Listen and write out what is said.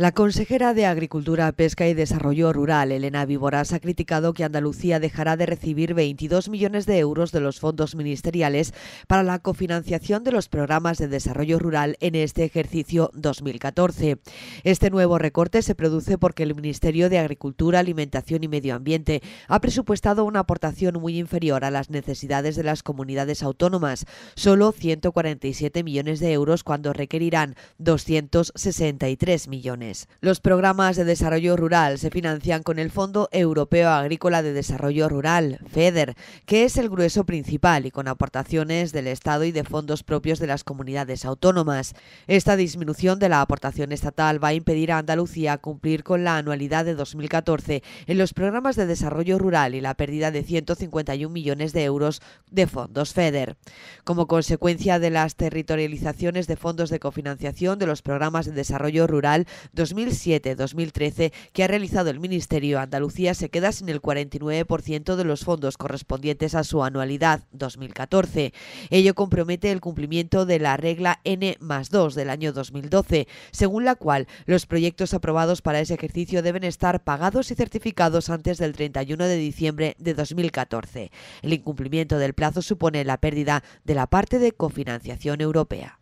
La consejera de Agricultura, Pesca y Desarrollo Rural, Elena Víboras, ha criticado que Andalucía dejará de recibir 22 millones de euros de los fondos ministeriales para la cofinanciación de los programas de desarrollo rural en este ejercicio 2014. Este nuevo recorte se produce porque el Ministerio de Agricultura, Alimentación y Medio Ambiente ha presupuestado una aportación muy inferior a las necesidades de las comunidades autónomas, solo 147 millones de euros cuando requerirán 263 millones. Los programas de desarrollo rural se financian con el Fondo Europeo Agrícola de Desarrollo Rural, FEDER, que es el grueso principal y con aportaciones del Estado y de fondos propios de las comunidades autónomas. Esta disminución de la aportación estatal va a impedir a Andalucía cumplir con la anualidad de 2014 en los programas de desarrollo rural y la pérdida de 151 millones de euros de fondos FEDER. Como consecuencia de las territorializaciones de fondos de cofinanciación de los programas de desarrollo rural, 2007-2013 que ha realizado el Ministerio, Andalucía se queda sin el 49% de los fondos correspondientes a su anualidad 2014. Ello compromete el cumplimiento de la regla N más 2 del año 2012, según la cual los proyectos aprobados para ese ejercicio deben estar pagados y certificados antes del 31 de diciembre de 2014. El incumplimiento del plazo supone la pérdida de la parte de cofinanciación europea.